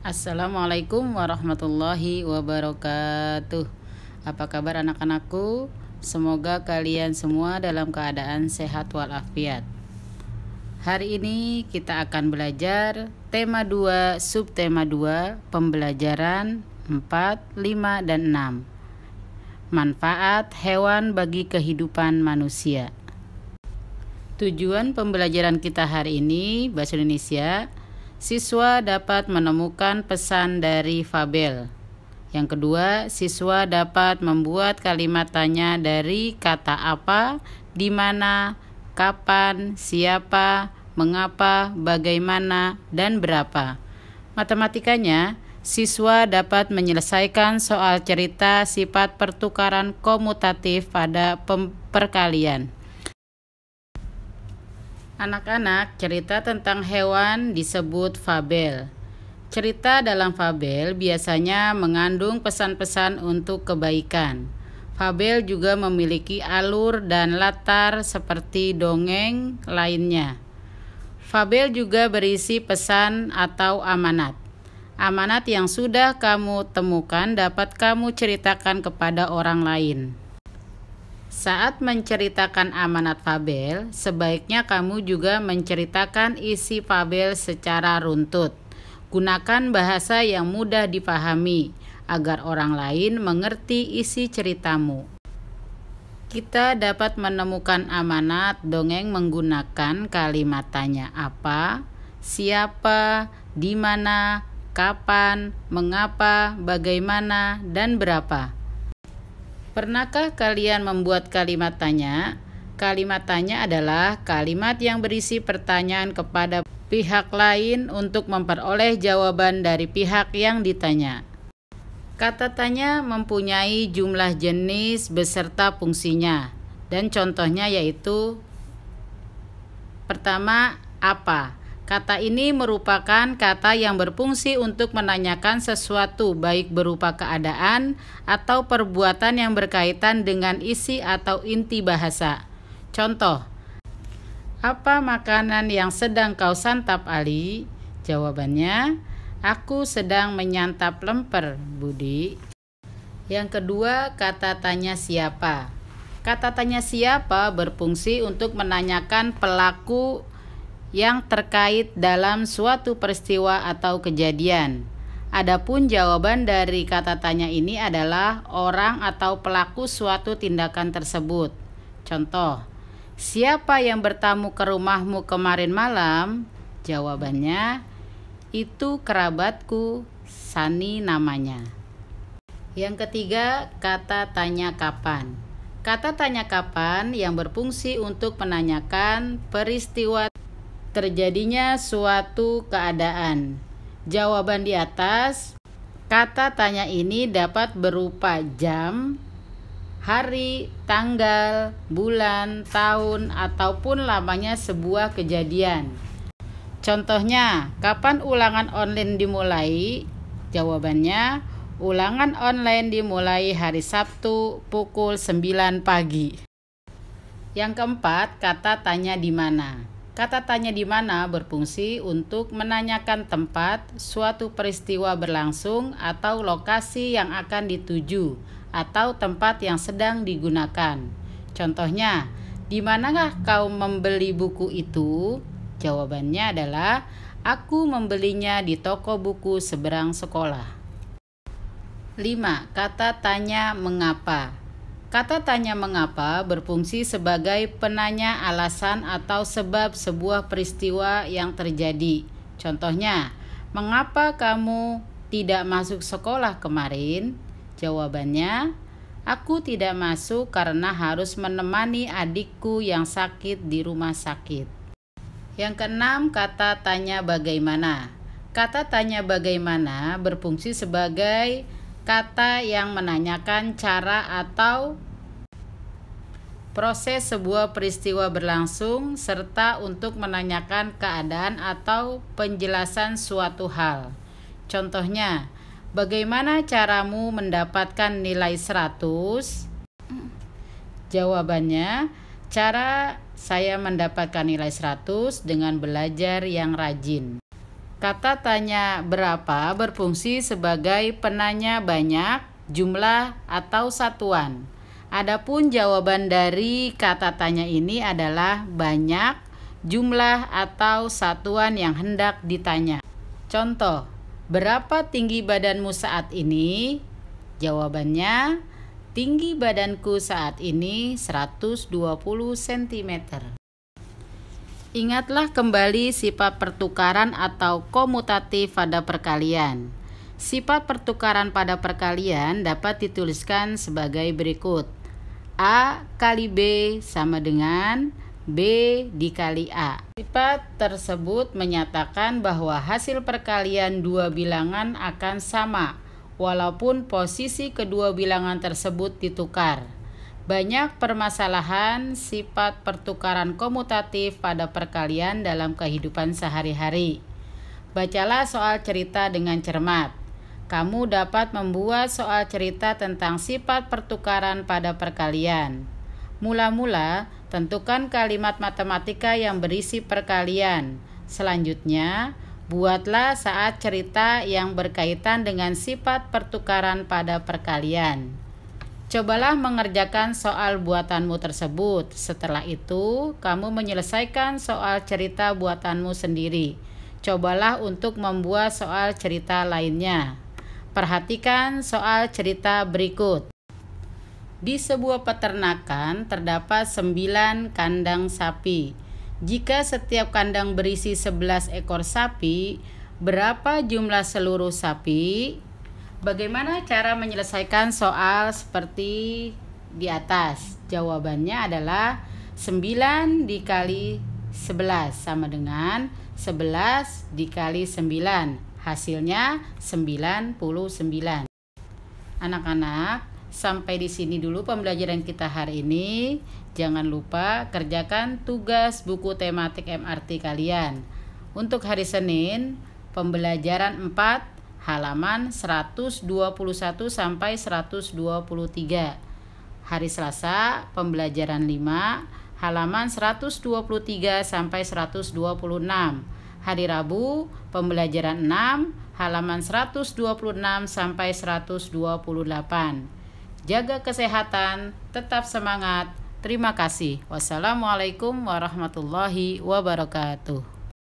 Assalamualaikum warahmatullahi wabarakatuh. Apa kabar anak-anakku? Semoga kalian semua dalam keadaan sehat walafiat. Hari ini kita akan belajar tema 2, subtema 2, pembelajaran 4, 5, dan 6. Manfaat hewan bagi kehidupan manusia. Tujuan pembelajaran kita hari ini bahasa Indonesia siswa dapat menemukan pesan dari fabel. Yang kedua, siswa dapat membuat kalimat tanya dari kata apa, di mana, kapan, siapa, mengapa, bagaimana, dan berapa. Matematikanya, siswa dapat menyelesaikan soal cerita sifat pertukaran komutatif pada perkalian. Anak-anak, cerita tentang hewan disebut fabel. Cerita dalam fabel biasanya mengandung pesan-pesan untuk kebaikan. Fabel juga memiliki alur dan latar seperti dongeng lainnya. Fabel juga berisi pesan atau amanat. Amanat yang sudah kamu temukan dapat kamu ceritakan kepada orang lain. Saat menceritakan amanat fabel, sebaiknya kamu juga menceritakan isi fabel secara runtut. Gunakan bahasa yang mudah dipahami agar orang lain mengerti isi ceritamu. Kita dapat menemukan amanat dongeng menggunakan kalimat tanya apa, siapa, di mana, kapan, mengapa, bagaimana, dan berapa. Pernahkah kalian membuat kalimat tanya? Kalimat tanya adalah kalimat yang berisi pertanyaan kepada pihak lain untuk memperoleh jawaban dari pihak yang ditanya. Kata tanya mempunyai jumlah jenis beserta fungsinya, dan contohnya yaitu: pertama, apa? Kata ini merupakan kata yang berfungsi untuk menanyakan sesuatu, baik berupa keadaan atau perbuatan yang berkaitan dengan isi atau inti bahasa. Contoh: "Apa makanan yang sedang kau santap, Ali?" Jawabannya: "Aku sedang menyantap lemper, Budi." Yang kedua, kata tanya siapa. Kata tanya siapa berfungsi untuk menanyakan pelaku yang terkait dalam suatu peristiwa atau kejadian. Adapun jawaban dari kata tanya ini adalah orang atau pelaku suatu tindakan tersebut. Contoh, siapa yang bertamu ke rumahmu kemarin malam? Jawabannya, itu kerabatku, Sani namanya. Yang ketiga, kata tanya kapan. Kata tanya kapan yang berfungsi untuk menanyakan peristiwa terjadinya suatu keadaan. Jawaban di atas, kata tanya ini dapat berupa jam, hari, tanggal, bulan, tahun, ataupun lamanya sebuah kejadian. Contohnya, kapan ulangan online dimulai? Jawabannya, ulangan online dimulai hari Sabtu pukul 9 pagi. Yang keempat, kata tanya di mana. Kata tanya di mana berfungsi untuk menanyakan tempat suatu peristiwa berlangsung atau lokasi yang akan dituju atau tempat yang sedang digunakan. Contohnya, di manakah kau membeli buku itu? Jawabannya adalah aku membelinya di toko buku seberang sekolah. 5. Kata tanya mengapa. Kata tanya mengapa berfungsi sebagai penanya alasan atau sebab sebuah peristiwa yang terjadi. Contohnya, mengapa kamu tidak masuk sekolah kemarin? Jawabannya, aku tidak masuk karena harus menemani adikku yang sakit di rumah sakit. Yang keenam, kata tanya bagaimana. Kata tanya bagaimana berfungsi sebagai kata yang menanyakan cara atau proses sebuah peristiwa berlangsung serta untuk menanyakan keadaan atau penjelasan suatu hal. Contohnya, bagaimana caramu mendapatkan nilai 100? Jawabannya, cara saya mendapatkan nilai 100 dengan belajar yang rajin. Kata tanya berapa berfungsi sebagai penanya banyak, jumlah, atau satuan. Adapun jawaban dari kata tanya ini adalah banyak, jumlah, atau satuan yang hendak ditanya. Contoh, berapa tinggi badanmu saat ini? Jawabannya, tinggi badanku saat ini 120 cm. Ingatlah kembali sifat pertukaran atau komutatif pada perkalian. Sifat pertukaran pada perkalian dapat dituliskan sebagai berikut. A kali B sama dengan B dikali A. Sifat tersebut menyatakan bahwa hasil perkalian dua bilangan akan sama, walaupun posisi kedua bilangan tersebut ditukar. Banyak permasalahan sifat pertukaran komutatif pada perkalian dalam kehidupan sehari-hari. Bacalah soal cerita dengan cermat. Kamu dapat membuat soal cerita tentang sifat pertukaran pada perkalian. Mula-mula, tentukan kalimat matematika yang berisi perkalian. Selanjutnya, buatlah saat cerita yang berkaitan dengan sifat pertukaran pada perkalian. Cobalah mengerjakan soal buatanmu tersebut. Setelah itu, kamu menyelesaikan soal cerita buatanmu sendiri. Cobalah untuk membuat soal cerita lainnya. Perhatikan soal cerita berikut. Di sebuah peternakan terdapat 9 kandang sapi. Jika setiap kandang berisi 11 ekor sapi, berapa jumlah seluruh sapi? Bagaimana cara menyelesaikan soal seperti di atas? Jawabannya adalah 9 dikali 11 sama dengan 11 dikali 9. Hasilnya 99. Anak-anak, sampai di sini dulu pembelajaran kita hari ini. Jangan lupa kerjakan tugas buku tematik MRT kalian. Untuk hari Senin, pembelajaran 4 halaman 121 sampai 123. Hari Selasa, pembelajaran 5, halaman 123 sampai 126. Hari Rabu, pembelajaran 6, halaman 126 sampai 128. Jaga kesehatan, tetap semangat. Terima kasih. Wassalamualaikum warahmatullahi wabarakatuh.